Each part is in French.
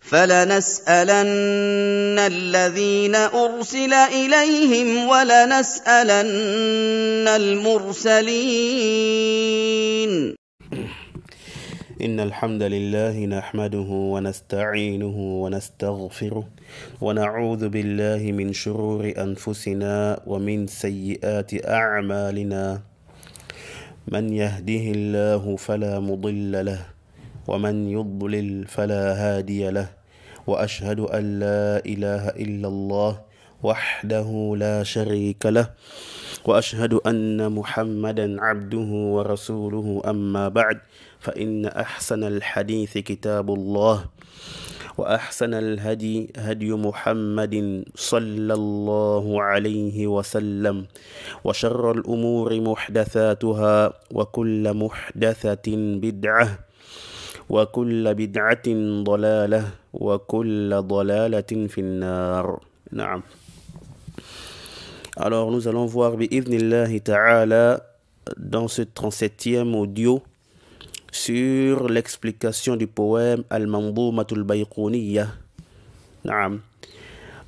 فلنسالن الذين ارسل اليهم ولنسالن المرسلين ان الحمد لله نحمده ونستعينه ونستغفره ونعوذ بالله من شرور انفسنا ومن سيئات اعمالنا من يهده الله فلا مضل له ومن يضلل فلا هادي له واشهد ان لا اله الا الله وحده لا شريك له واشهد ان محمدا عبده ورسوله اما بعد فان احسن الحديث كتاب الله واحسن الهدي هدي محمد صلى الله عليه وسلم وشر الامور محدثاتها وكل محدثه بدعه وكل kulla bid'atin وكل wa في النار نعم alors nous allons voir الله ta'ala dans ce 37e audio sur l'explication du poème Al-Mandumatul Bayqouniya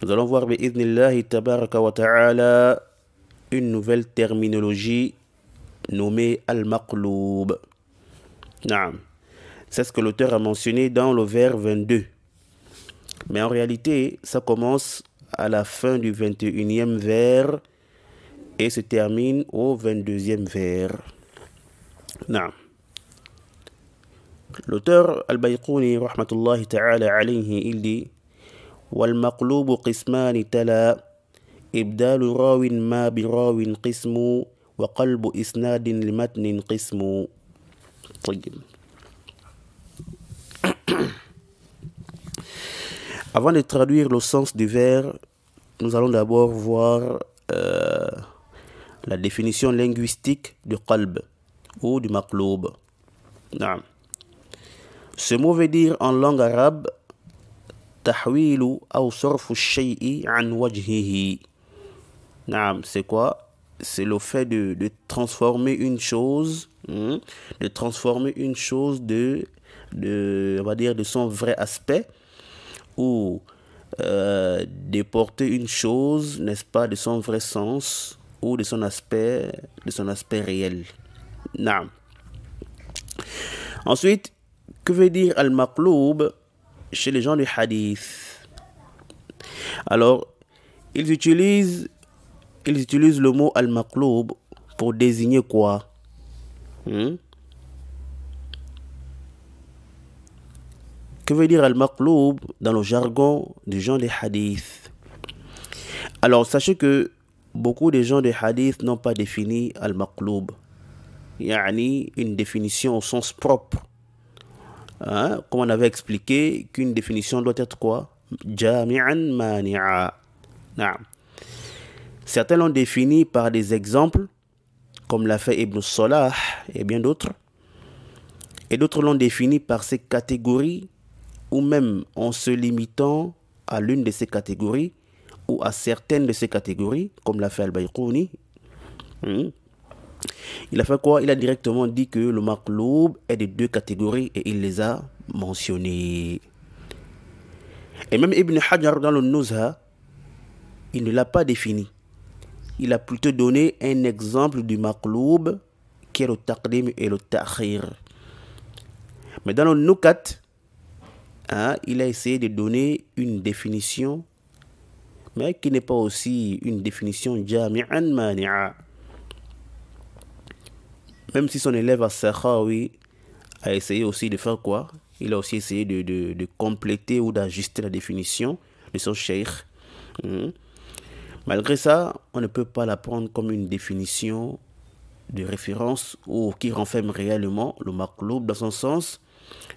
nous allons voir بإذن الله ta'ala une nouvelle terminologie nommée Al-Maqloub c'est ce que l'auteur a mentionné dans le vers 22. Mais en réalité, ça commence à la fin du 21e vers et se termine au 22e vers. Non. L'auteur Al-Bayquni, rahmatullahi ta'ala alayhi, il dit والمقلوب قسمان Rawin Ma bi ما براو wa وقلب إسناد لمتن قسم طيب Avant de traduire le sens du verbe, nous allons d'abord voir euh, la définition linguistique du qalb ou du maqloub. Ce mot veut dire en langue arabe tahwilu ou shay'i an C'est quoi C'est le fait de transformer une chose, hmm, de transformer une chose de de, on va dire, de son vrai aspect ou euh, porter une chose, n'est-ce pas, de son vrai sens ou de son aspect, de son aspect réel. Non. Ensuite, que veut dire al-maqloub chez les gens du hadith Alors, ils utilisent, ils utilisent le mot al-maqloub pour désigner quoi hmm? Que veut dire al-maqloub dans le jargon des gens des hadiths Alors, sachez que beaucoup de gens des hadiths n'ont pas défini al-maqloub. a une définition au sens propre. Hein? Comme on avait expliqué qu'une définition doit être quoi Jami'an mani'a. Certains l'ont défini par des exemples, comme l'a fait Ibn Salah et bien d'autres. Et d'autres l'ont défini par ces catégories ou même en se limitant à l'une de ces catégories ou à certaines de ces catégories, comme l'a fait al baykouni hmm. il a fait quoi Il a directement dit que le maqloub est de deux catégories et il les a mentionnées. Et même Ibn Hajar dans le Nuzha, il ne l'a pas défini. Il a plutôt donné un exemple du maqloub qui est le taqdim et le ta'khir. Mais dans le Nukat, ah, il a essayé de donner une définition, mais qui n'est pas aussi une définition jami'an mani'a. Même si son élève As-Sakhawi a essayé aussi de faire quoi Il a aussi essayé de, compléter ou d'ajuster la définition de son cheikh. Hmm. Malgré ça, on ne peut pas la prendre comme une définition de référence ou qui renferme réellement le maqloub dans son sens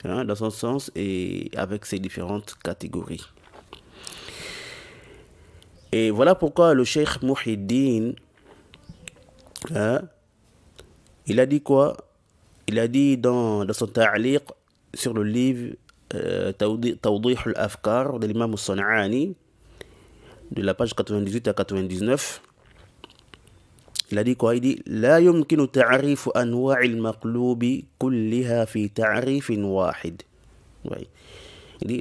Hein, dans son sens et avec ses différentes catégories. Et voilà pourquoi le cheikh Muhiddin hein, il a dit quoi Il a dit dans, son ta'liq sur le livre euh, Tawdih al-Afkar de l'imam Sanani, de la page 98 à 99, لديكو هيدي لا يمكن تعريف أنواع المقلوب كلها في تعريف واحد طيب.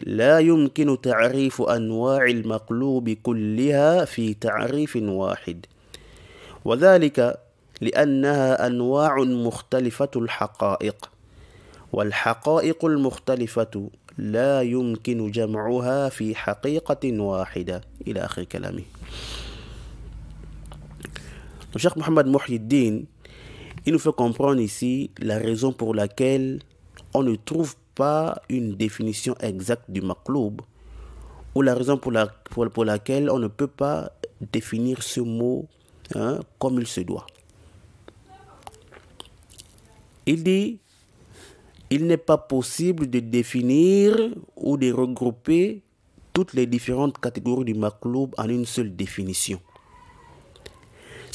لا يمكن تعريف أنواع المقلوب كلها في تعريف واحد وذلك لأنها أنواع مختلفة الحقائق والحقائق المختلفة لا يمكن جمعها في حقيقة واحدة إلى آخر كلامه Cheikh Mohamed Mohiddin, il nous fait comprendre ici la raison pour laquelle on ne trouve pas une définition exacte du makloub ou la raison pour, laquelle on ne peut pas définir ce mot hein, comme il se doit. Il dit, il n'est pas possible de définir ou de regrouper toutes les différentes catégories du makloub en une seule définition.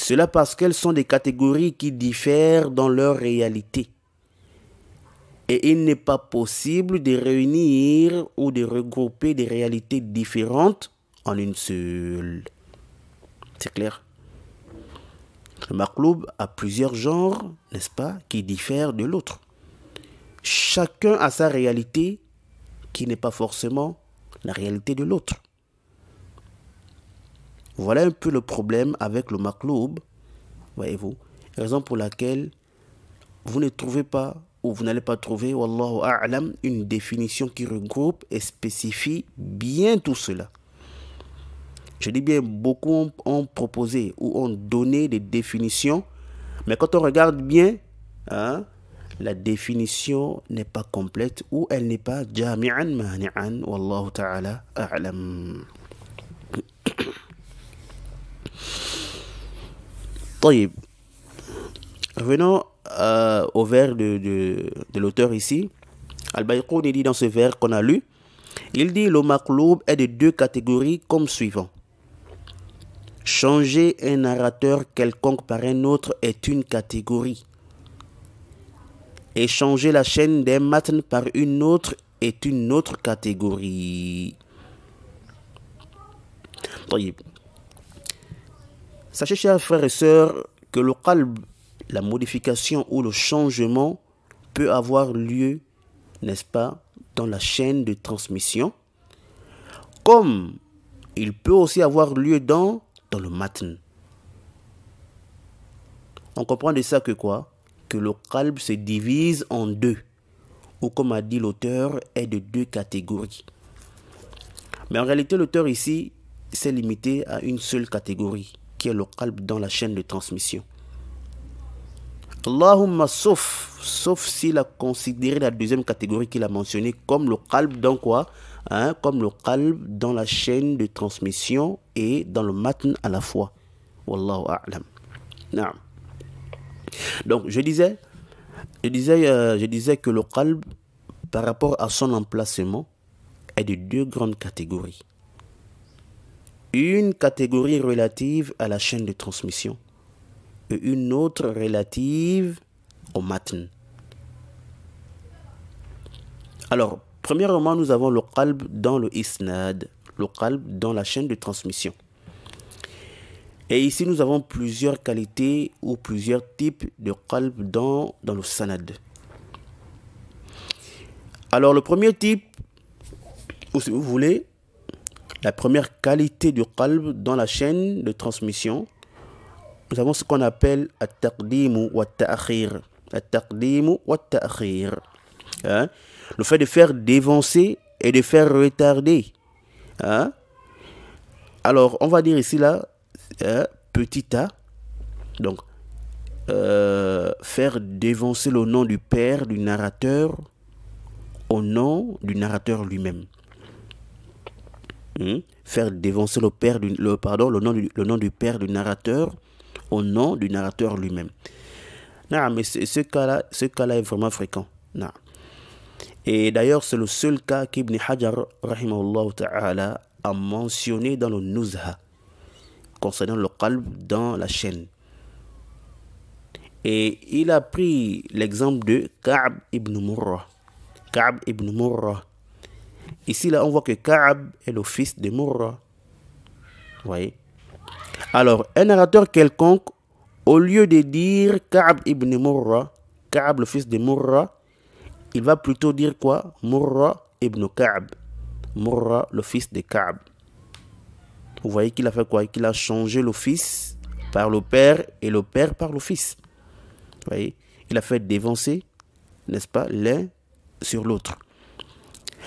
Cela parce qu'elles sont des catégories qui diffèrent dans leur réalité. Et il n'est pas possible de réunir ou de regrouper des réalités différentes en une seule. C'est clair Le makloub a plusieurs genres, n'est-ce pas, qui diffèrent de l'autre. Chacun a sa réalité qui n'est pas forcément la réalité de l'autre. Voilà un peu le problème avec le makloub, voyez-vous. Raison pour laquelle vous ne trouvez pas ou vous n'allez pas trouver, Wallahu A'lam, une définition qui regroupe et spécifie bien tout cela. Je dis bien, beaucoup ont proposé ou ont donné des définitions, mais quand on regarde bien, hein, la définition n'est pas complète ou elle n'est pas jami'an mani'an, Wallahu Ta'ala A'lam. طيب revenons euh, au vers de, l'auteur ici Al-Bayqouni dit dans ce vers qu'on a lu il dit le maqloub est de deux catégories comme suivant changer un narrateur quelconque par un autre est une catégorie et changer la chaîne d'un matin par une autre est une autre catégorie طيب Sachez, chers frères et sœurs, que le calme, la modification ou le changement peut avoir lieu, n'est-ce pas, dans la chaîne de transmission, comme il peut aussi avoir lieu dans, dans le matin. On comprend de ça que quoi Que le calme se divise en deux, ou comme a dit l'auteur, est de deux catégories. Mais en réalité, l'auteur ici s'est limité à une seule catégorie qui est le qalb dans la chaîne de transmission. Allahumma sauf, sauf s'il a considéré la deuxième catégorie qu'il a mentionnée comme le qalb dans quoi hein, Comme le qalb dans la chaîne de transmission et dans le matin à la fois. Wallahu a'lam. Donc je disais, je disais, euh, je disais que le qalb par rapport à son emplacement est de deux grandes catégories une catégorie relative à la chaîne de transmission et une autre relative au matin. Alors, premièrement, nous avons le calbe dans le isnad, le calbe dans la chaîne de transmission. Et ici, nous avons plusieurs qualités ou plusieurs types de calbe dans, dans le sanad. Alors, le premier type, ou si vous voulez, la première qualité du calme dans la chaîne de transmission, nous avons ce qu'on appelle at ou hein? Le fait de faire dévancer et de faire retarder. Hein? Alors, on va dire ici là, hein, petit a, donc euh, faire dévancer le nom du père, du narrateur, au nom du narrateur lui-même. Hmm? faire dévancer le, père du, le, pardon, le, nom du, le nom du père du narrateur au nom du narrateur lui-même. mais ce cas-là cas est vraiment fréquent. Et d'ailleurs, c'est le seul cas qu'Ibn Hajar ta'ala, a mentionné dans le Nuzha concernant le qalb dans la chaîne. Et il a pris l'exemple de Ka'b ibn Murrah. Ka'b ibn Murrah, Ici, là, on voit que Kaab est le fils de Mourra. Vous voyez Alors, un narrateur quelconque, au lieu de dire Kaab ibn Mourra, Kaab le fils de Mourra, il va plutôt dire quoi Mourra ibn Kaab. Mourra, le fils de Kaab. Vous voyez qu'il a fait quoi Qu'il a changé le fils par le père et le père par le fils. Vous voyez Il a fait dévancer, n'est-ce pas, l'un sur l'autre.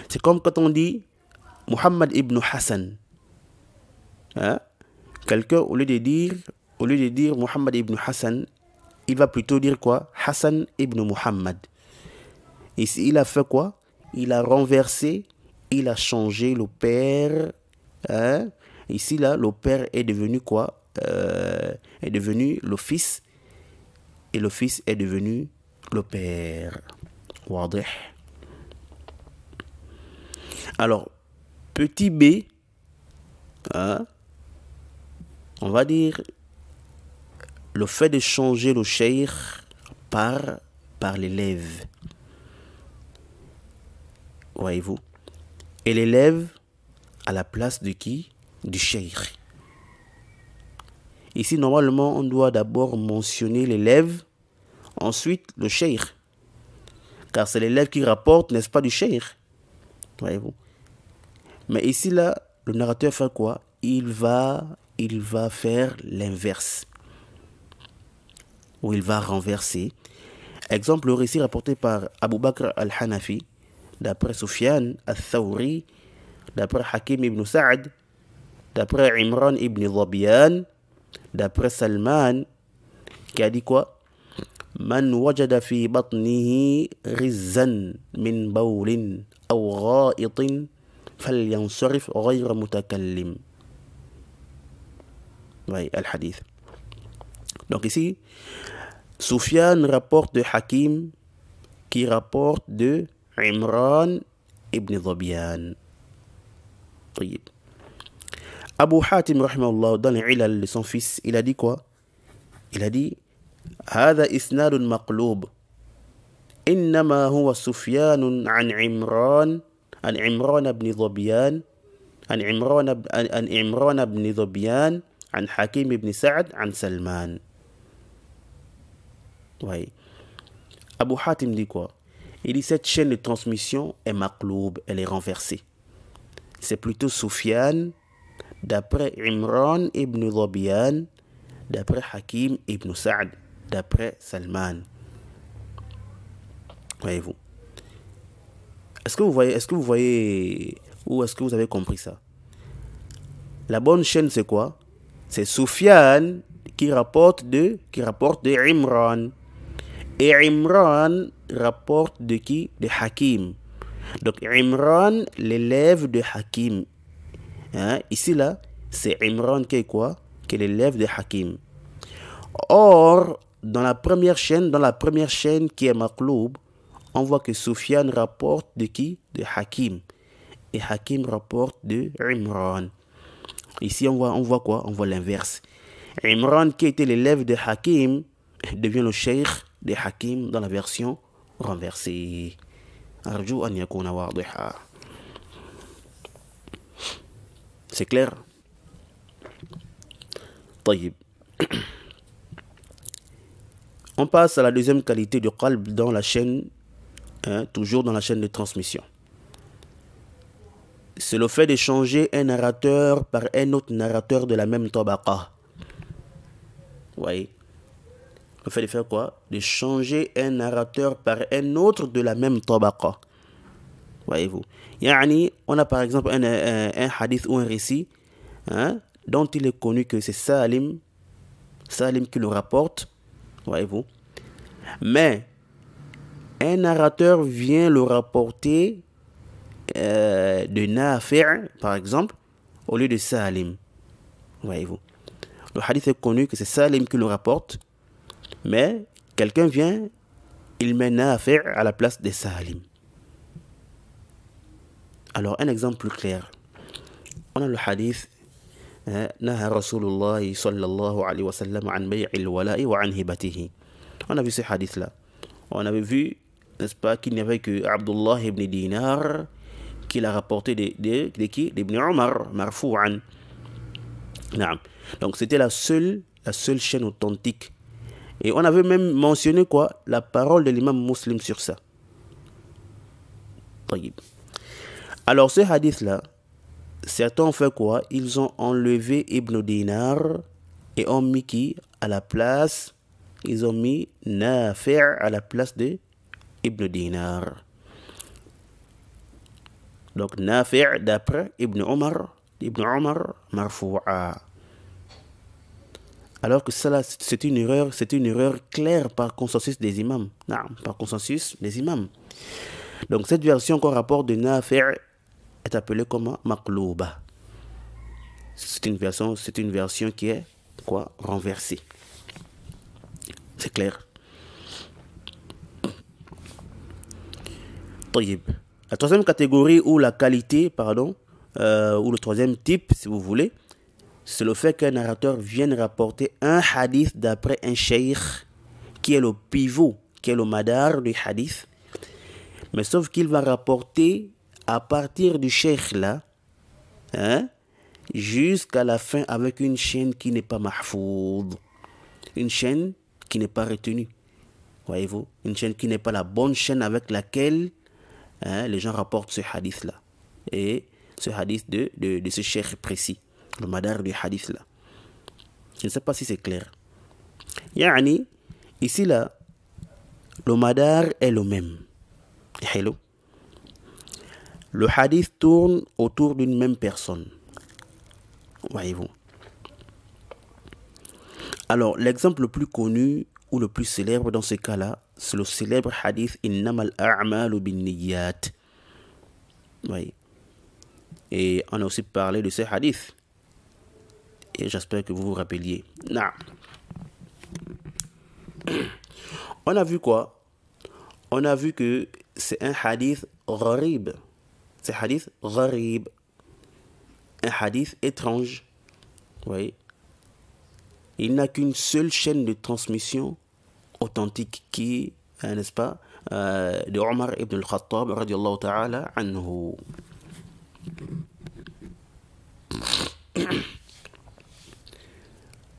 C'est comme quand on dit Muhammad ibn Hassan. Hein? Quelqu'un, au lieu de dire, au lieu de dire Muhammad ibn Hassan, il va plutôt dire quoi Hassan ibn Muhammad. Ici, il a fait quoi Il a renversé, il a changé le père. Hein? Ici, là, le père est devenu quoi euh, Est devenu le fils. Et le fils est devenu le père. Wadih. Alors, petit b, hein, on va dire le fait de changer le sheir par, par l'élève. Voyez-vous Et l'élève à la place de qui Du sheir Ici, normalement, on doit d'abord mentionner l'élève, ensuite le sheir Car c'est l'élève qui rapporte, n'est-ce pas, du sheir Voyez-vous. Mais ici, là, le narrateur fait quoi Il va, il va faire l'inverse. Ou il va renverser. Exemple, le récit rapporté par Abu Bakr al-Hanafi, d'après Soufiane al-Thawri, d'après Hakim ibn Sa'd, d'après Imran ibn Zabian d'après Salman, qui a dit quoi من وجد في بطنه غزا من بول أو غائط فلينصرف غير متكلم Oui, Al-Hadith. Donc ici, Soufiane rapporte de Hakim qui rapporte de Imran ibn Dhabiyan. Abu Hatim, dans l'ilal de son fils, il a dit quoi Il a dit هذا إسناد مقلوب إنما هو سفيان عن عمران عن عمران بن ظبيان عن عمران عن عمران بن ظبيان عن حكيم بن سعد عن سلمان Oui. Abu Hatim dit quoi Il dit cette chaîne de transmission est maqloub, elle est renversée. C'est plutôt Soufiane, d'après Imran ibn Rabian, d'après Hakim ibn Sa'd. d'après Salman. Voyez-vous. Est-ce que vous voyez, est-ce que vous voyez, ou est-ce que vous avez compris ça La bonne chaîne, c'est quoi C'est Soufiane qui rapporte de, qui rapporte de Imran. Et Imran rapporte de qui De Hakim. Donc Imran, l'élève de Hakim. Hein? Ici, là, c'est Imran qui est quoi Qui est l'élève de Hakim. Or, dans la première chaîne, dans la première chaîne qui est ma club, on voit que Soufiane rapporte de qui De Hakim. Et Hakim rapporte de Imran. Ici, on voit, on voit quoi On voit l'inverse. Imran, qui était l'élève de Hakim, devient le cheikh de Hakim dans la version renversée. C'est clair on passe à la deuxième qualité du qalb dans la chaîne, hein, toujours dans la chaîne de transmission. C'est le fait d'échanger un narrateur par un autre narrateur de la même tabaka. Vous voyez Le fait de faire quoi De changer un narrateur par un autre de la même tabaka. Voyez-vous yani, On a par exemple un, un, hadith ou un récit hein, dont il est connu que c'est Salim, Salim qui le rapporte voyez-vous. Mais un narrateur vient le rapporter euh, de Naafir par exemple, au lieu de Salim. Voyez-vous. Le hadith est connu que c'est Salim qui le rapporte, mais quelqu'un vient, il met Naafir à la place de Salim. Alors, un exemple plus clair. On a le hadith eh, sallallahu alayhi wa sallam an wala'i wa an on a vu ce hadith là on avait vu n'est-ce pas qu'il n'y avait que Abdullah ibn Dinar qui l'a rapporté de, de, de qui d'Ibn Omar marfou'an donc c'était la seule la seule chaîne authentique et on avait même mentionné quoi la parole de l'imam muslim sur ça alors ce hadith là certains ont fait quoi Ils ont enlevé Ibn Dinar et ont mis qui à la place Ils ont mis Nafi' à la place de Ibn Dinar. Donc Nafi' d'après Ibn Omar, Ibn Omar marfou'a. Alors que cela, c'est une erreur, c'est une erreur claire par consensus des imams. Non, par consensus des imams. Donc cette version qu'on rapporte de Nafi' est appelé comment Maklouba. C'est une version, c'est une version qui est quoi renversée. C'est clair. La troisième catégorie ou la qualité, pardon, euh, ou le troisième type, si vous voulez, c'est le fait qu'un narrateur vienne rapporter un hadith d'après un cheikh qui est le pivot, qui est le madar du hadith. Mais sauf qu'il va rapporter à partir du cheikh là, hein, jusqu'à la fin avec une chaîne qui n'est pas mahfoud, une chaîne qui n'est pas retenue. Voyez-vous, une chaîne qui n'est pas la bonne chaîne avec laquelle hein, les gens rapportent ce hadith là. Et ce hadith de, de, ce cheikh précis, le madar du hadith là. Je ne sais pas si c'est clair. Yani, ici là, le madar est le même. Hello. Le hadith tourne autour d'une même personne. Voyez-vous. Alors, l'exemple le plus connu ou le plus célèbre dans ce cas-là, c'est le célèbre hadith Innamal ou bin Oui. Et on a aussi parlé de ce hadith. Et j'espère que vous vous rappeliez. Non. On a vu quoi On a vu que c'est un hadith horrible. C'est hadith gharib, un hadith étrange. Vous voyez Il n'a qu'une seule chaîne de transmission authentique qui euh, n'est-ce pas, euh, de Omar ibn al-Khattab, radiallahu ta'ala, anhu.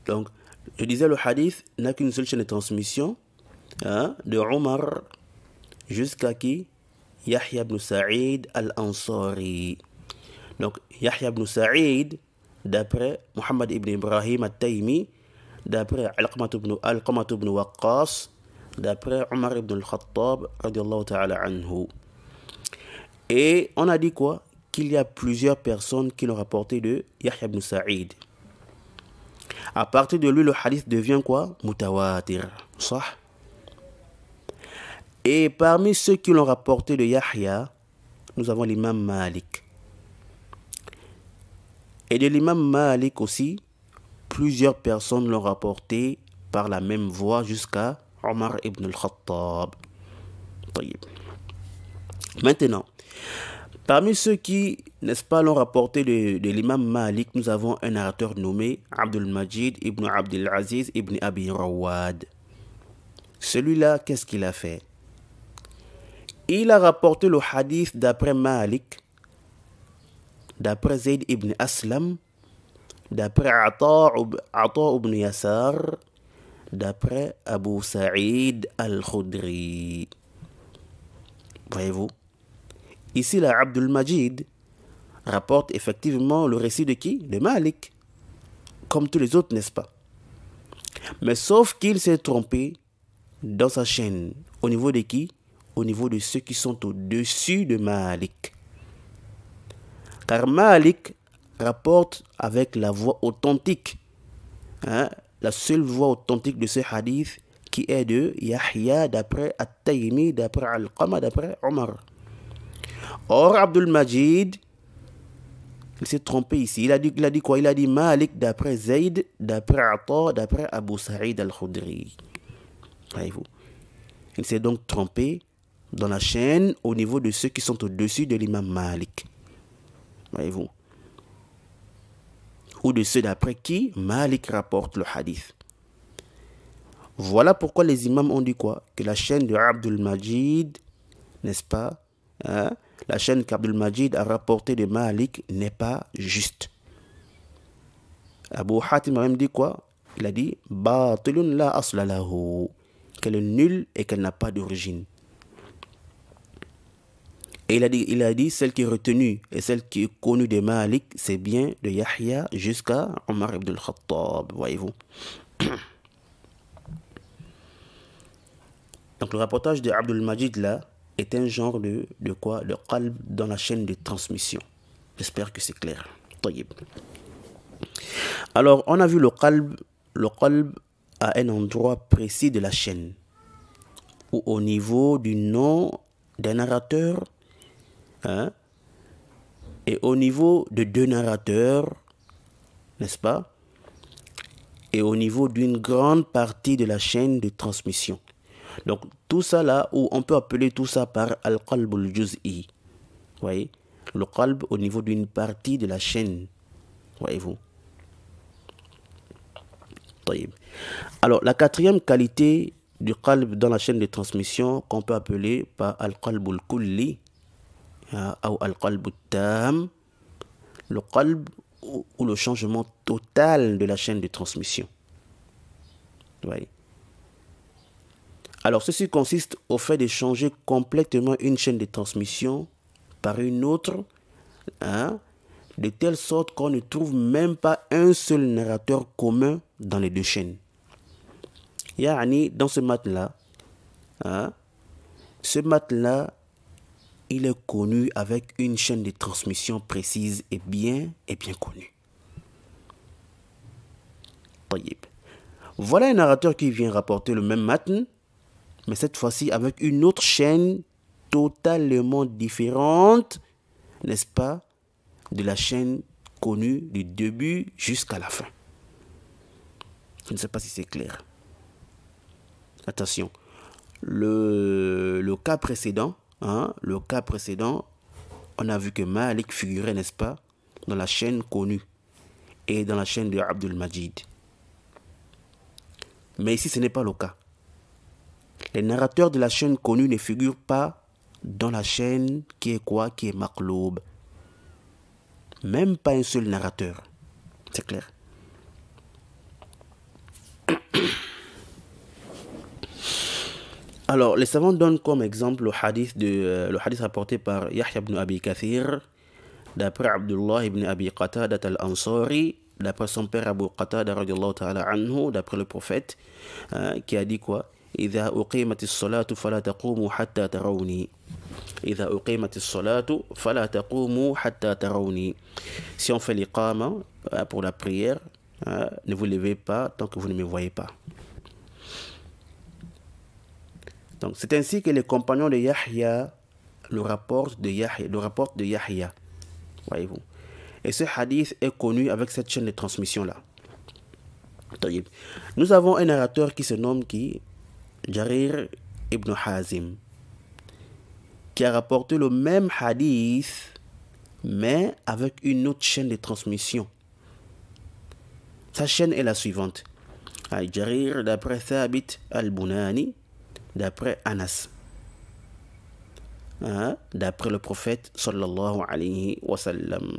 Donc, je disais, le hadith n'a qu'une seule chaîne de transmission, hein, de Omar jusqu'à qui Yahya ibn Sa'id al-Ansari. Donc Yahya ibn Sa'id, d'après Muhammad ibn Ibrahim al-Taymi, d'après Al-Qamat ibn, al ibn Waqqas, d'après Omar ibn al-Khattab, ta'ala anhu. Et on a dit quoi Qu'il y a plusieurs personnes qui l'ont rapporté de Yahya ibn Sa'id. À partir de lui, le hadith devient quoi Mutawatir. Sah et parmi ceux qui l'ont rapporté de Yahya, nous avons l'imam Malik. Et de l'imam Malik aussi, plusieurs personnes l'ont rapporté par la même voie jusqu'à Omar ibn al-Khattab. Maintenant, parmi ceux qui, n'est-ce pas, l'ont rapporté de, l'imam Malik, nous avons un narrateur nommé Abdul Majid ibn Abdul Aziz ibn Abi Rawad. Celui-là, qu'est-ce qu'il a fait il a rapporté le hadith d'après Malik, d'après Zayd ibn Aslam, d'après Ata, ibn Yassar, d'après Abu Sa'id al-Khudri. Voyez-vous Ici, la Abdul Majid rapporte effectivement le récit de qui De Malik. Comme tous les autres, n'est-ce pas Mais sauf qu'il s'est trompé dans sa chaîne. Au niveau de qui au niveau de ceux qui sont au-dessus de Malik. Car Malik rapporte avec la voix authentique, hein, la seule voix authentique de ce hadith qui est de Yahya d'après at d'après Al-Qama, d'après Omar. Or, Abdul Majid, il s'est trompé ici. Il a dit, il dit quoi Il a dit Malik d'après Zayd, d'après Atta, d'après Abu Sa'id al-Khudri. Voyez-vous. Il s'est donc trompé dans la chaîne au niveau de ceux qui sont au-dessus de l'imam Malik. Voyez-vous Ou de ceux d'après qui Malik rapporte le hadith. Voilà pourquoi les imams ont dit quoi Que la chaîne de Abdul Majid, n'est-ce pas hein, La chaîne qu'Abdul Majid a rapportée de Malik n'est pas juste. Abu Hatim a même dit quoi Il a dit la qu'elle est nulle et qu'elle n'a pas d'origine. Et il a dit, il a dit celle qui est retenue et celle qui est connue des Malik, c'est bien de Yahya jusqu'à Omar ibn al-Khattab, voyez-vous. Donc le rapportage de Abdul Majid là est un genre de, quoi De calme dans la chaîne de transmission. J'espère que c'est clair. Alors on a vu le calme le à un endroit précis de la chaîne ou au niveau du nom d'un narrateur Hein? Et au niveau de deux narrateurs, n'est-ce pas Et au niveau d'une grande partie de la chaîne de transmission. Donc tout ça là, où on peut appeler tout ça par al-qalb al-juz'i. Voyez Le qalb au niveau d'une partie de la chaîne. Voyez-vous alors, la quatrième qualité du qalb dans la chaîne de transmission qu'on peut appeler par al-qalb al-kulli, ou al le ou le changement total de la chaîne de transmission. Alors ceci consiste au fait de changer complètement une chaîne de transmission par une autre, hein, de telle sorte qu'on ne trouve même pas un seul narrateur commun dans les deux chaînes. Yani, dans ce matelas. là hein, ce matelas. là il est connu avec une chaîne de transmission précise et bien, et bien connue. Voilà un narrateur qui vient rapporter le même matin, mais cette fois-ci avec une autre chaîne totalement différente, n'est-ce pas, de la chaîne connue du début jusqu'à la fin. Je ne sais pas si c'est clair. Attention, le cas précédent, Hein, le cas précédent, on a vu que Malik figurait, n'est-ce pas, dans la chaîne connue et dans la chaîne de Abdul Majid. Mais ici, ce n'est pas le cas. Les narrateurs de la chaîne connue ne figurent pas dans la chaîne qui est quoi Qui est Makloub. Même pas un seul narrateur. C'est clair. Alors, les savants donnent comme exemple le hadith, de, euh, le hadith rapporté par Yahya ibn Abi Kathir, d'après Abdullah ibn Abi Qatada ansari d'après son père Abu Qatada ta'ala anhu, d'après le prophète, euh, qui a dit quoi Si on fait l'iqama euh, pour la prière, ne vous levez pas tant que vous ne me voyez pas. Donc c'est ainsi que les compagnons de Yahya le rapportent de Yahya. Le de Yahya voyez-vous. Et ce hadith est connu avec cette chaîne de transmission-là. Nous avons un narrateur qui se nomme qui Jarir ibn Hazim, qui a rapporté le même hadith, mais avec une autre chaîne de transmission. Sa chaîne est la suivante. Jarir, d'après Thabit al-Bunani, d'après Anas, hein? d'après le prophète sallallahu alayhi wa sallam.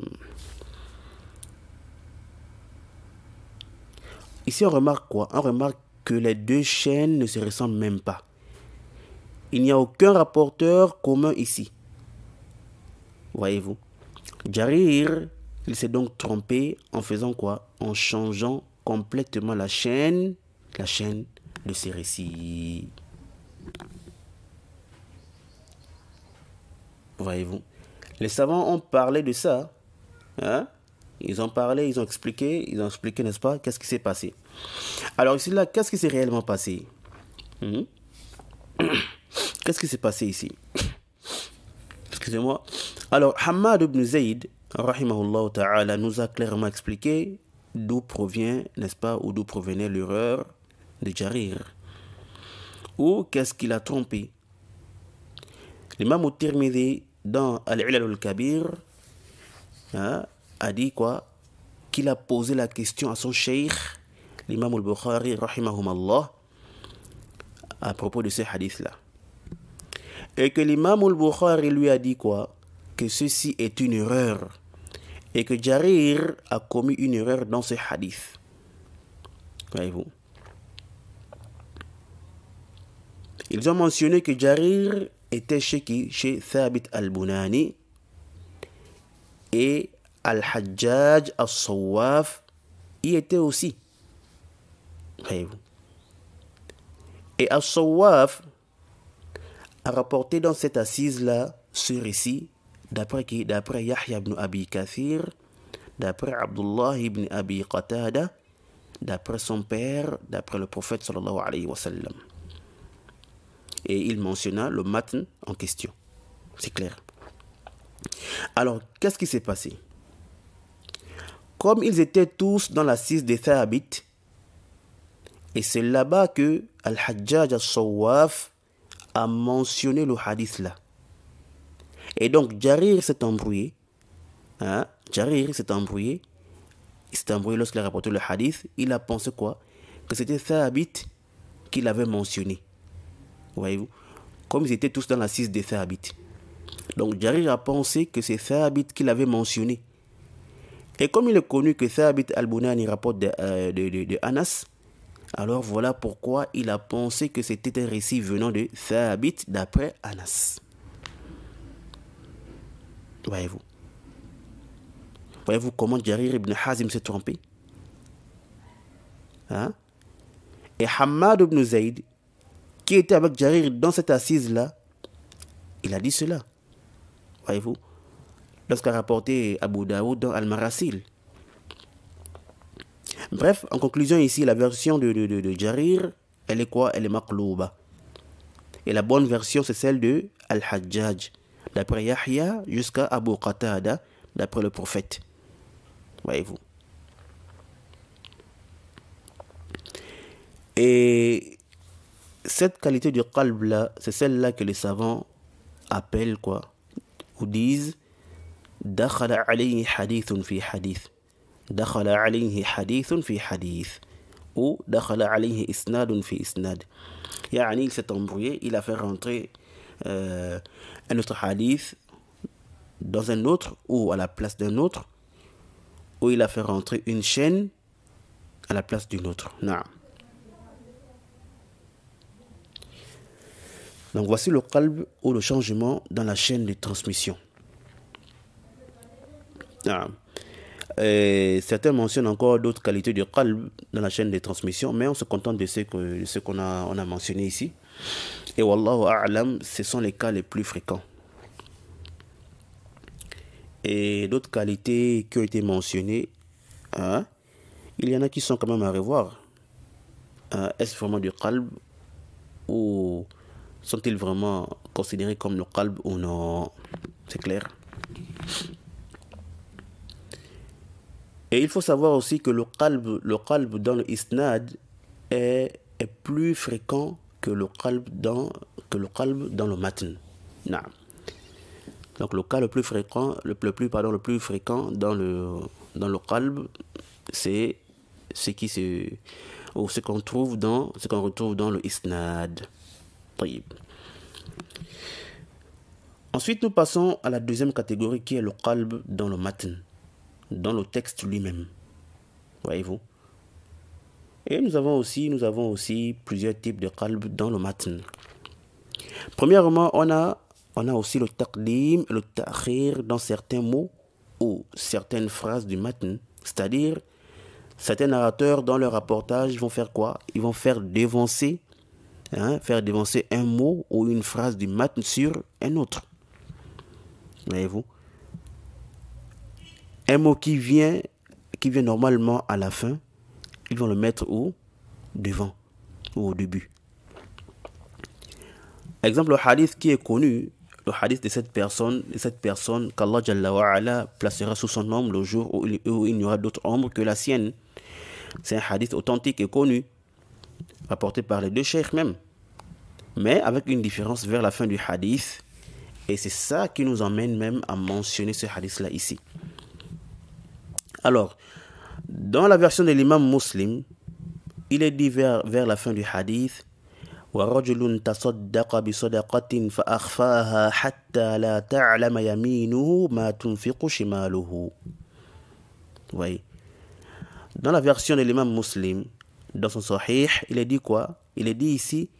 Ici, on remarque quoi On remarque que les deux chaînes ne se ressemblent même pas. Il n'y a aucun rapporteur commun ici. Voyez-vous Jarir, il s'est donc trompé en faisant quoi En changeant complètement la chaîne, la chaîne de ses récits. voyez-vous. Les savants ont parlé de ça. Hein. Ils ont parlé, ils ont expliqué, ils ont expliqué, n'est-ce pas, qu'est-ce qui s'est passé. Alors ici, là, qu'est-ce qui s'est réellement passé hmm? Qu'est-ce qui s'est passé ici Excusez-moi. Alors, Hamad ibn Zayd, rahimahullah ta'ala, nous a clairement expliqué d'où provient, n'est-ce pas, ou d'où provenait l'erreur de Jarir. Ou qu'est-ce qu'il a trompé L'imam Tirmidhi dans Al-Ilal al-Kabir, hein, a dit quoi Qu'il a posé la question à son cheikh, l'imam al-Bukhari, rahimahumallah, à propos de ce hadith-là. Et que l'imam al-Bukhari lui a dit quoi Que ceci est une erreur. Et que Jarir a commis une erreur dans ce hadith. Voyez-vous Ils ont mentionné que Jarir était chez qui Chez Thabit al-Bunani et Al-Hajjaj al-Sawaf y était aussi. voyez Et al-Sawaf a rapporté dans cette assise-là ce récit d'après qui D'après Yahya ibn Abi Kathir, d'après Abdullah ibn Abi Qatada, d'après son père, d'après le prophète sallallahu alayhi wa sallam et il mentionna le matin en question. C'est clair. Alors, qu'est-ce qui s'est passé Comme ils étaient tous dans la l'assise des Théabites, et c'est là-bas que Al-Hajjaj al sawaf a mentionné le hadith là. Et donc Jarir s'est embrouillé. Hein? Jarir s'est embrouillé. Il s'est embrouillé lorsqu'il a rapporté le hadith. Il a pensé quoi Que c'était Thabit qui l'avait mentionné voyez-vous, comme ils étaient tous dans la de des Donc Jarir a pensé que c'est Théabit qu'il avait mentionné. Et comme il est connu que Thabit al-Bunani rapporte euh, de, de, de, Anas, alors voilà pourquoi il a pensé que c'était un récit venant de Thabit d'après Anas. Voyez-vous. Voyez-vous comment Jarir ibn Hazim s'est trompé hein? Et Hamad ibn Zayd, qui était avec Jarir dans cette assise-là, il a dit cela. Voyez-vous Lorsqu'a rapporté Abu Daoud dans Al-Marasil. Bref, en conclusion ici, la version de, Jarir, elle est quoi Elle est maqlouba. Et la bonne version, c'est celle de Al-Hajjaj, d'après Yahya jusqu'à Abu Qatada, d'après le prophète. Voyez-vous. Et cette qualité du qalb là, c'est celle-là que les savants appellent quoi Ou disent Dakhala alayhi hadithun fi hadith. Dakhala alayhi hadithun fi hadith. Ou Dakhala alayhi isnadun fi isnad. Yani, il s'est embrouillé, il a fait rentrer euh, un autre hadith dans un autre ou à la place d'un autre. Ou il a fait rentrer une chaîne à la place d'une autre. Non. Donc voici le calme ou le changement dans la chaîne de transmission. Ah. certains mentionnent encore d'autres qualités de calme dans la chaîne de transmission, mais on se contente de ce qu'on a, mentionné ici. Et Wallahu A'lam, ce sont les cas les plus fréquents. Et d'autres qualités qui ont été mentionnées, hein, il y en a qui sont quand même à revoir. Ah, est-ce vraiment du calme ou sont-ils vraiment considérés comme le calbe ou non C'est clair Et il faut savoir aussi que le calbe le dans le isnad est, plus fréquent que le calbe dans, que le, matin. dans le matin. Donc le cas le plus fréquent, le, plus, pardon, le plus fréquent dans le, dans le c'est ce qui ce qu'on trouve dans, ce qu'on retrouve dans le isnad. Ensuite, nous passons à la deuxième catégorie qui est le qalb dans le matin, dans le texte lui-même. Voyez-vous Et nous avons aussi nous avons aussi plusieurs types de qalb dans le matin. Premièrement, on a on a aussi le taqdim le ta'khir dans certains mots ou certaines phrases du matin, c'est-à-dire certains narrateurs dans leur rapportage vont faire quoi Ils vont faire devancer Hein, faire dénoncer un mot ou une phrase du matin sur un autre. Voyez-vous Un mot qui vient, qui vient normalement à la fin, ils vont le mettre au devant ou au début. Exemple, le hadith qui est connu, le hadith de cette personne, de cette personne qu'Allah placera sous son ombre le jour où il, où il n'y aura d'autre ombre que la sienne. C'est un hadith authentique et connu rapporté par les deux cheikhs même, mais avec une différence vers la fin du hadith. Et c'est ça qui nous emmène même à mentionner ce hadith-là ici. Alors, dans la version de l'imam muslim, il est dit vers, la fin du hadith, Oui. Dans la version de l'imam musulman, dans son Sahih, il est dit quoi Il est dit ici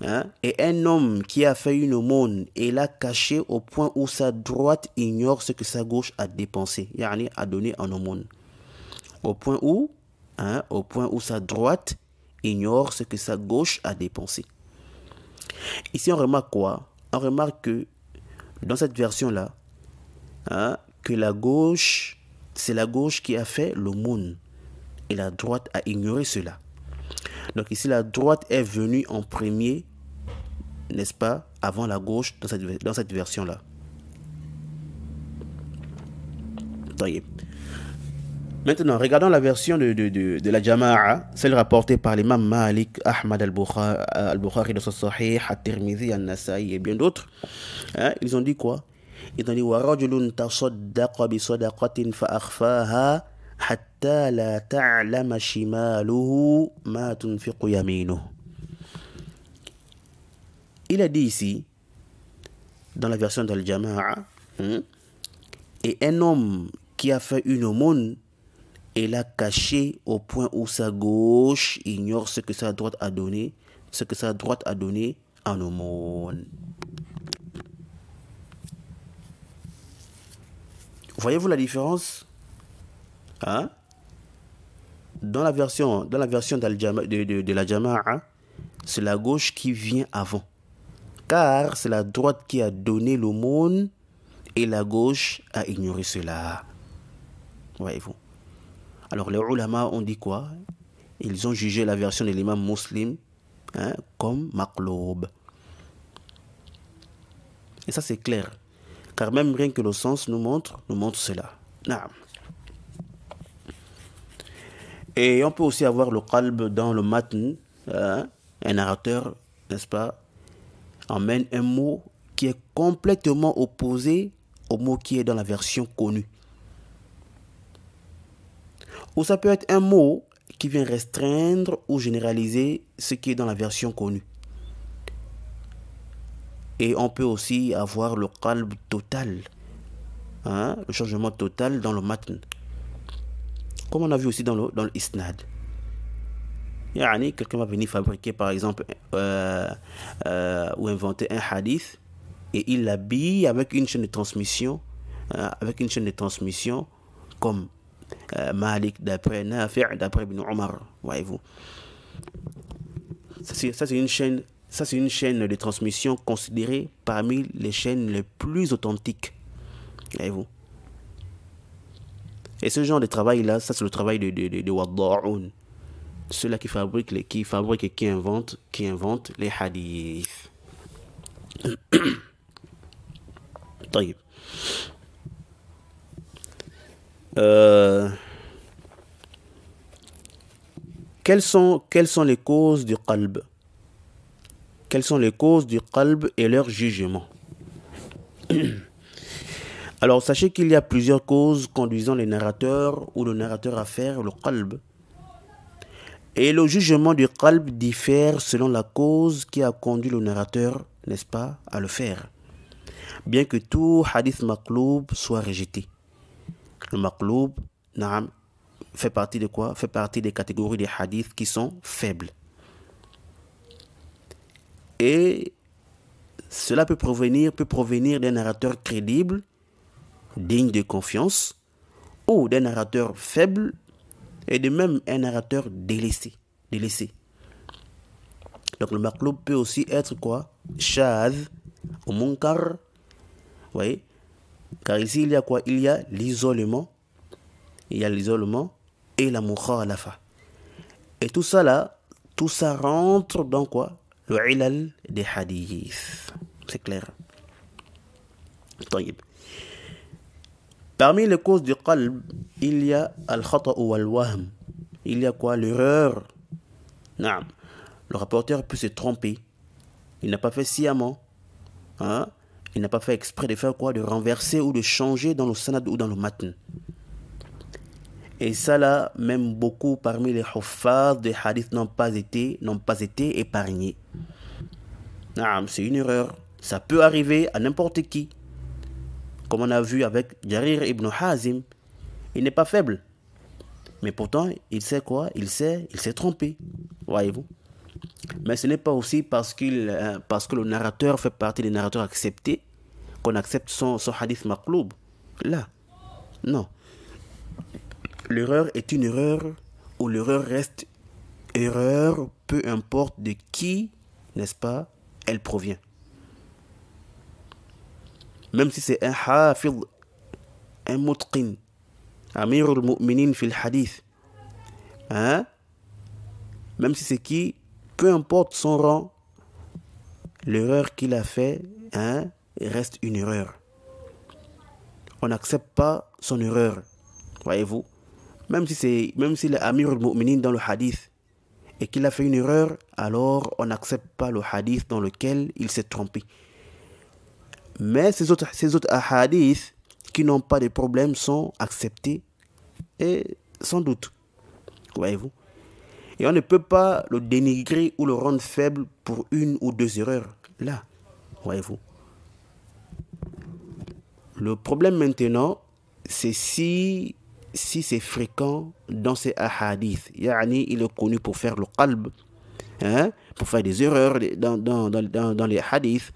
hein, Et un homme qui a fait une aumône et l'a caché au point où sa droite ignore ce que sa gauche a dépensé, yani a donné en aumône. Au point où hein, Au point où sa droite ignore ce que sa gauche a dépensé. Ici, on remarque quoi On remarque que dans cette version-là, hein, que la gauche, c'est la gauche qui a fait l'aumône et la droite a ignoré cela. Donc ici, la droite est venue en premier, n'est-ce pas, avant la gauche dans cette, dans cette version-là. Maintenant, regardons la version de, de, de, la Jama'a, celle rapportée par l'imam Malik, Ahmad euh, al-Bukhari dans Sahih, al al et bien d'autres. Hein, ils ont dit quoi Ils ont dit « Wa rajulun bi sadaqatin fa il a dit ici, dans la version de Al-Jama'a, hmm, et un homme qui a fait une aumône et l'a caché au point où sa gauche ignore ce que sa droite a donné, ce que sa droite a donné en aumône. Voyez-vous la différence Hein? Dans la version, dans la version de, de, la Jama'a, c'est la gauche qui vient avant. Car c'est la droite qui a donné l'aumône et la gauche a ignoré cela. Voyez-vous. Alors les ulama ont dit quoi Ils ont jugé la version de l'imam musulman hein, comme maqloub. Et ça c'est clair. Car même rien que le sens nous montre, nous montre cela. Naam. Et on peut aussi avoir le calme dans le matin. Hein, un narrateur, n'est-ce pas, emmène un mot qui est complètement opposé au mot qui est dans la version connue. Ou ça peut être un mot qui vient restreindre ou généraliser ce qui est dans la version connue. Et on peut aussi avoir le calme total, hein, le changement total dans le matin. Comme on a vu aussi dans le, dans le Isnad. Yani, quelqu'un va venir fabriquer par exemple euh, euh, ou inventer un hadith et il l'habille avec une chaîne de transmission, euh, avec une chaîne de transmission comme Malik d'après Nafi' d'après Ibn Omar, voyez-vous. Ça c'est une chaîne ça, c'est une chaîne de transmission considérée parmi les chaînes les plus authentiques. Voyez-vous et ce genre de travail-là, ça c'est le travail de, de, de, Ceux-là qui fabriquent, les, qui fabriquent et qui inventent, qui inventent les hadiths. euh, quelles, sont, quelles sont les causes du qalb Quelles sont les causes du qalb et leur jugement Alors sachez qu'il y a plusieurs causes conduisant le narrateur ou le narrateur à faire le kalb. Et le jugement du qalb diffère selon la cause qui a conduit le narrateur, n'est-ce pas, à le faire. Bien que tout hadith maqloub soit rejeté. Le maqloub, naam, fait partie de quoi Fait partie des catégories des hadiths qui sont faibles. Et cela peut provenir, peut provenir d'un narrateur crédible digne de confiance ou d'un narrateur faible et de même un narrateur délaissé. délaissé. Donc le makloub peut aussi être quoi Shaz ou munkar. voyez Car ici, il y a quoi Il y a l'isolement. Il y a l'isolement et la fin. Et tout ça là, tout ça rentre dans quoi Le ilal des hadiths. C'est clair. Parmi les causes du qalb, il y a al ou al Il y a quoi L'erreur. Le rapporteur peut se tromper. Il n'a pas fait sciemment. Hein? Il n'a pas fait exprès de faire quoi De renverser ou de changer dans le sanad ou dans le matin. Et ça là, même beaucoup parmi les huffaz des hadiths n'ont pas été, n'ont pas été épargnés. c'est une erreur. Ça peut arriver à n'importe qui comme on a vu avec Jarir ibn Hazim, il n'est pas faible. Mais pourtant, il sait quoi Il sait, il s'est trompé. Voyez-vous Mais ce n'est pas aussi parce, qu'il, euh, parce que le narrateur fait partie des narrateurs acceptés qu'on accepte son, hadith maqloub. Là, non. L'erreur est une erreur ou l'erreur reste erreur, peu importe de qui, n'est-ce pas, elle provient même si c'est un hafid, un mutqin, amir al-mu'minin fil hadith, hein? même si c'est qui, peu importe son rang, l'erreur qu'il a fait hein, reste une erreur. On n'accepte pas son erreur, voyez-vous. Même si c'est même si dans le hadith et qu'il a fait une erreur, alors on n'accepte pas le hadith dans lequel il s'est trompé. Mais ces autres, ces autres hadiths qui n'ont pas de problème sont acceptés et sans doute. Voyez-vous Et on ne peut pas le dénigrer ou le rendre faible pour une ou deux erreurs. Là, voyez-vous Le problème maintenant, c'est si, si c'est fréquent dans ces hadiths. Yani, il est connu pour faire le qalb. Hein, pour faire des erreurs dans, dans, dans les hadiths,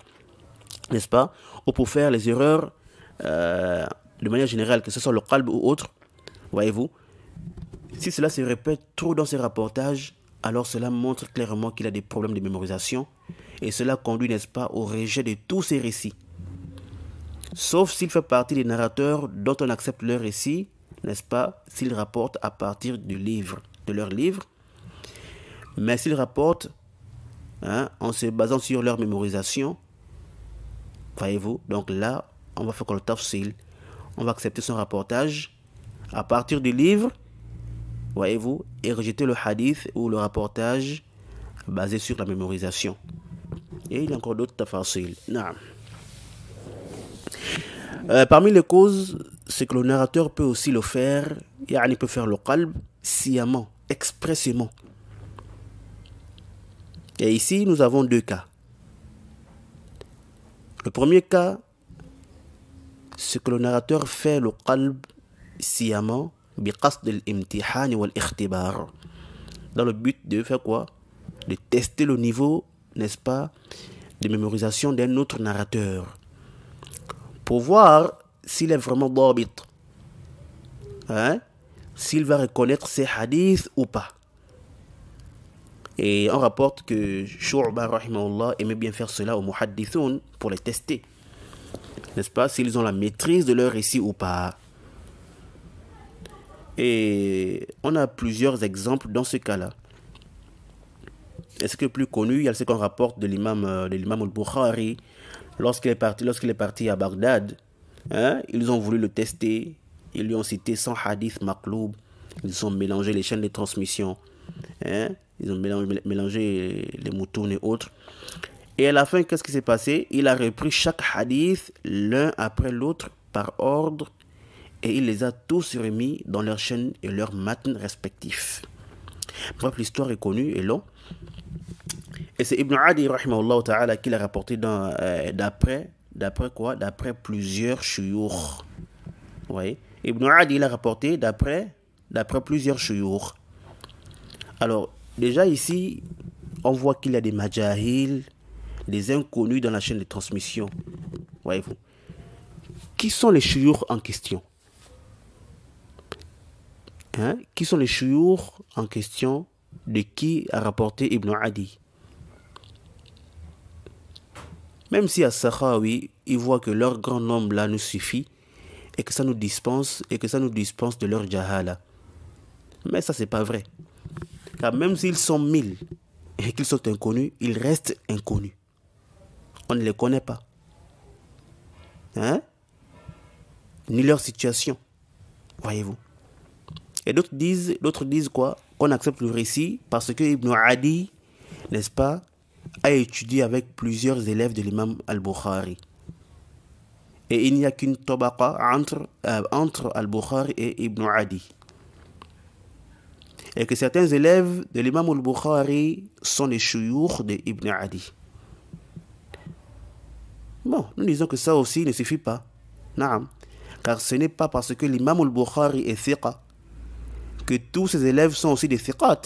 n'est-ce pas ou pour faire les erreurs euh, de manière générale, que ce soit le calme ou autre, voyez-vous, si cela se répète trop dans ses rapportages, alors cela montre clairement qu'il a des problèmes de mémorisation et cela conduit, n'est-ce pas, au rejet de tous ses récits. Sauf s'il fait partie des narrateurs dont on accepte leur récit, n'est-ce pas, s'ils rapportent à partir du livre, de leur livre. Mais s'ils rapportent hein, en se basant sur leur mémorisation, Voyez-vous Donc là, on va faire le tafsil. On va accepter son rapportage à partir du livre, voyez-vous, et rejeter le hadith ou le rapportage basé sur la mémorisation. Et il y a encore d'autres tafsil. Euh, parmi les causes, c'est que le narrateur peut aussi le faire, il peut faire le qalb sciemment, expressément. Et ici, nous avons deux cas. Le premier cas, c'est que le narrateur fait le qalb sciemment, dans le but de faire quoi De tester le niveau, n'est-ce pas, de mémorisation d'un autre narrateur. Pour voir s'il est vraiment d'orbite. Hein? S'il va reconnaître ses hadiths ou pas. Et on rapporte que Shu'ba rahimahullah aimait bien faire cela aux muhaddithoun pour les tester. N'est-ce pas S'ils ont la maîtrise de leur récit ou pas. Et on a plusieurs exemples dans ce cas-là. Est-ce que plus connu, il y a ce qu'on rapporte de l'imam euh, de al-Bukhari lorsqu'il est parti est parti à Bagdad, hein, ils ont voulu le tester, ils lui ont cité 100 hadiths maqloub, ils ont mélangé les chaînes de transmission. Hein, ils ont mélangé, les moutons et autres. Et à la fin, qu'est-ce qui s'est passé Il a repris chaque hadith l'un après l'autre par ordre et il les a tous remis dans leur chaîne et leur matin respectifs. Bref, l'histoire est connue et longue. Et c'est Ibn Adi ta'ala, qui l'a rapporté euh, d'après d'après quoi D'après plusieurs chouyours. Vous voyez Ibn Adi l'a rapporté d'après d'après plusieurs chouyours. Alors, Déjà ici, on voit qu'il y a des majahil, des inconnus dans la chaîne de transmission. Voyez-vous. Qui sont les chouyours en question hein? Qui sont les chouyours en question de qui a rapporté Ibn Adi Même si à oui, ils voient que leur grand nombre là nous suffit et que ça nous dispense et que ça nous dispense de leur jahala. Mais ça, c'est pas vrai même s'ils sont mille et qu'ils sont inconnus, ils restent inconnus. On ne les connaît pas. Hein? Ni leur situation. Voyez-vous. Et d'autres disent, quoi Qu'on accepte le récit parce que Ibn Adi, n'est-ce pas, a étudié avec plusieurs élèves de l'imam al-Bukhari. Et il n'y a qu'une tobaqa entre, euh, entre al-Bukhari et Ibn Adi et que certains élèves de l'imam al-Bukhari sont les chouyours de Ibn Adi. Bon, nous disons que ça aussi ne suffit pas. Car ce n'est pas parce que l'imam al-Bukhari est thiqa que tous ses élèves sont aussi des thiqat.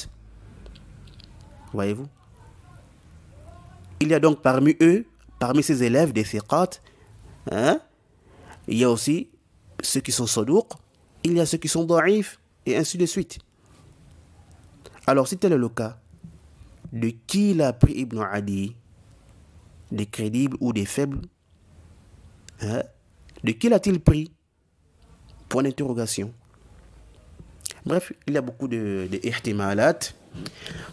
Voyez-vous Il y a donc parmi eux, parmi ses élèves des thiqat, hein, il y a aussi ceux qui sont sodouks, il y a ceux qui sont da'if, et ainsi de suite. Alors, si tel est le cas, de qui l'a pris Ibn Adi Des crédibles ou des faibles hein? De qui l'a-t-il pris Point d'interrogation. Bref, il y a beaucoup de, de ihtimalat,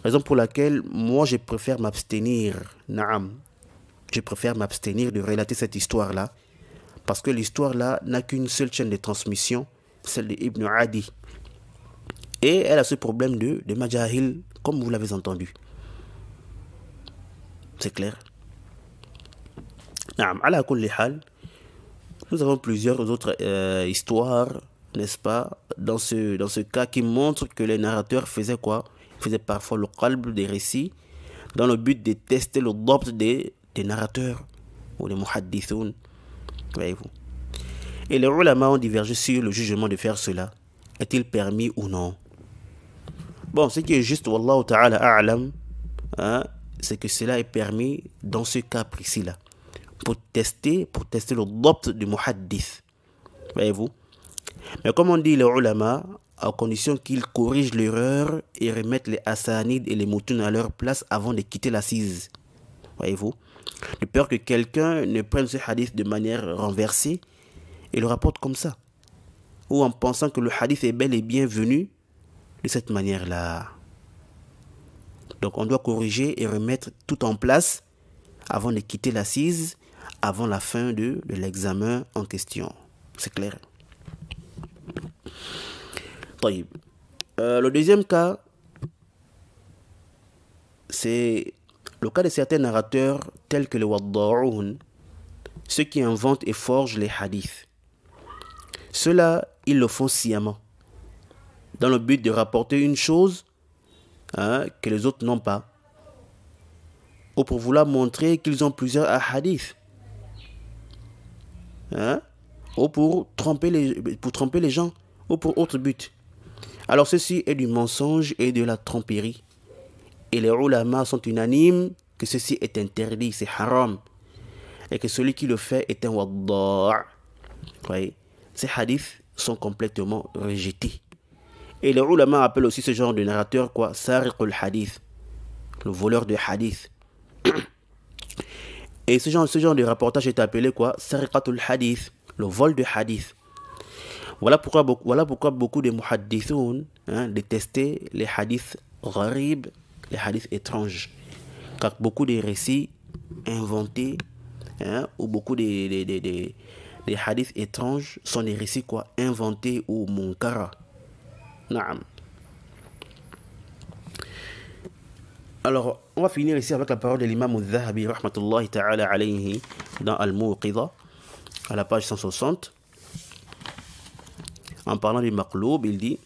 raison pour laquelle moi je préfère m'abstenir, naam, je préfère m'abstenir de relater cette histoire-là, parce que l'histoire-là n'a qu'une seule chaîne de transmission, celle de Ibn Adi. Et elle a ce problème de, de Majahil, comme vous l'avez entendu. C'est clair. Nous avons plusieurs autres euh, histoires, n'est-ce pas, dans ce, dans ce cas qui montre que les narrateurs faisaient quoi Ils faisaient parfois le calme des récits dans le but de tester le dopt des, narrateurs ou des muhaddithoun. Voyez-vous. Et les ulama ont divergé sur le jugement de faire cela. Est-il permis ou non Bon, ce qui est juste, Wallahu ta'ala a'lam, hein, c'est que cela est permis dans ce cas précis-là. Pour tester, pour tester le dopt du muhaddith. Voyez-vous Mais comme on dit les ulama, à condition qu'ils corrigent l'erreur et remettent les hassanides et les moutounes à leur place avant de quitter l'assise. Voyez-vous De peur que quelqu'un ne prenne ce hadith de manière renversée et le rapporte comme ça. Ou en pensant que le hadith est bel et bien venu de cette manière-là. Donc on doit corriger et remettre tout en place avant de quitter l'assise, avant la fin de, l'examen en question. C'est clair. Euh, le deuxième cas, c'est le cas de certains narrateurs tels que le Wadda'un, ceux qui inventent et forgent les hadiths. Cela, ils le font sciemment dans le but de rapporter une chose hein, que les autres n'ont pas. Ou pour vouloir montrer qu'ils ont plusieurs hadiths. Hein, ou pour tromper, les, pour tromper les gens. Ou pour autre but. Alors ceci est du mensonge et de la tromperie. Et les ulama sont unanimes que ceci est interdit, c'est haram. Et que celui qui le fait est un wadda'. ces hadiths sont complètement rejetés. Et les ulama appellent aussi ce genre de narrateur quoi hadith, le voleur de hadith. Et ce genre, ce genre de rapportage est appelé quoi hadith, le vol de hadith. Voilà pourquoi, voilà pourquoi beaucoup de muhaddithoun hein, détestent les hadiths gharib, les hadiths étranges. Car beaucoup de récits inventés hein, ou beaucoup des de, hadiths étranges sont des récits quoi inventés ou munkara. Alors, on va finir ici avec la parole de l'imam al dhahabi rahmatullahi ta'ala alayhi, dans al muqidah à la page 160. En parlant du maqloub, il dit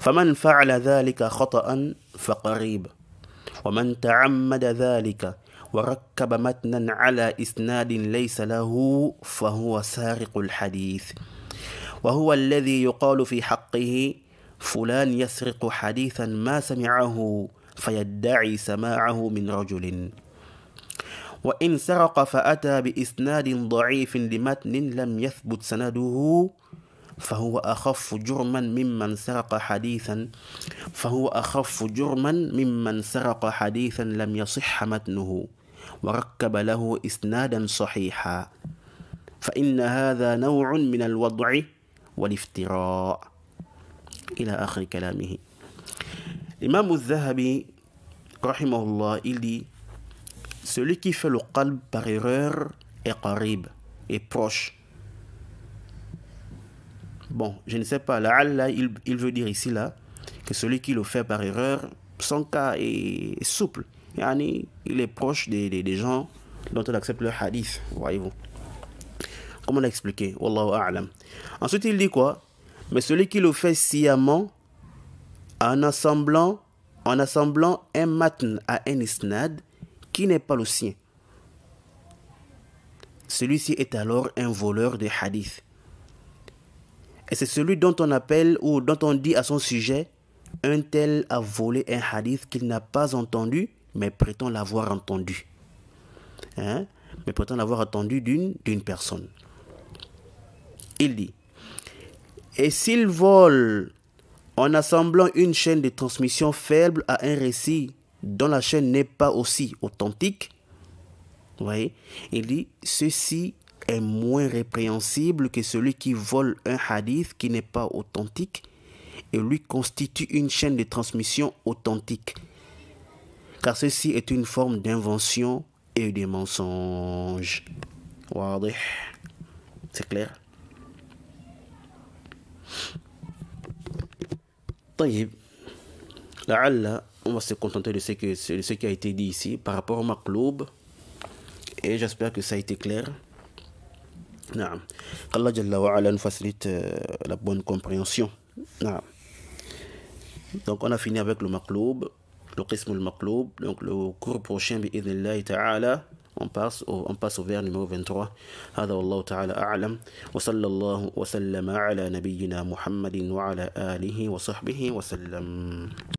فمن فعل ذلك خطأ فقريب ومن تعمد ذلك وركب متنا على إسناد ليس له فهو سارق الحديث وهو الذي يقال في حقه فلان يسرق حديثا ما سمعه فيدعي سماعه من رجل وإن سرق فأتى بإسناد ضعيف لمتن لم يثبت سنده فهو أخف جرما ممن سرق حديثا فهو أخف جرما ممن سرق حديثا لم يصح متنه وركب له إسنادا صحيحا فإن هذا نوع من الوضع والافتراء إلى آخر كلامه L'imam الذهبي zahabi الله il dit Celui qui fait le qalb par erreur est qarib, est proche. Bon, je ne sais pas, là il, il veut dire ici là que celui qui le fait par erreur, son cas est, souple. Yani, il est proche des, gens dont on accepte le hadith, voyez-vous. Comment l'expliquer Wallahu Ensuite, il dit quoi Mais celui qui le fait sciemment, en assemblant, en assemblant un matin à un isnad qui n'est pas le sien. Celui-ci est alors un voleur de hadith. Et c'est celui dont on appelle ou dont on dit à son sujet, un tel a volé un hadith qu'il n'a pas entendu, mais prétend l'avoir entendu. Hein? Mais prétend l'avoir entendu d'une personne. Il dit, et s'il vole en assemblant une chaîne de transmission faible à un récit dont la chaîne n'est pas aussi authentique, vous voyez, il dit, ceci est moins répréhensible que celui qui vole un hadith qui n'est pas authentique et lui constitue une chaîne de transmission authentique. Car ceci est une forme d'invention et de mensonge. C'est clair on va se contenter de ce, que, ce qui a été dit ici par rapport au maqloub. Et j'espère que ça a été clair. Allah nous facilite euh, la bonne compréhension. Donc on a fini avec le maqloub, le qism al Donc le cours prochain, Et ta'ala. on passe au, on passe au vers numéro 23 هذا والله تعالى أعلم وصلى الله وسلم على نبينا محمد وعلى آله وصحبه وسلم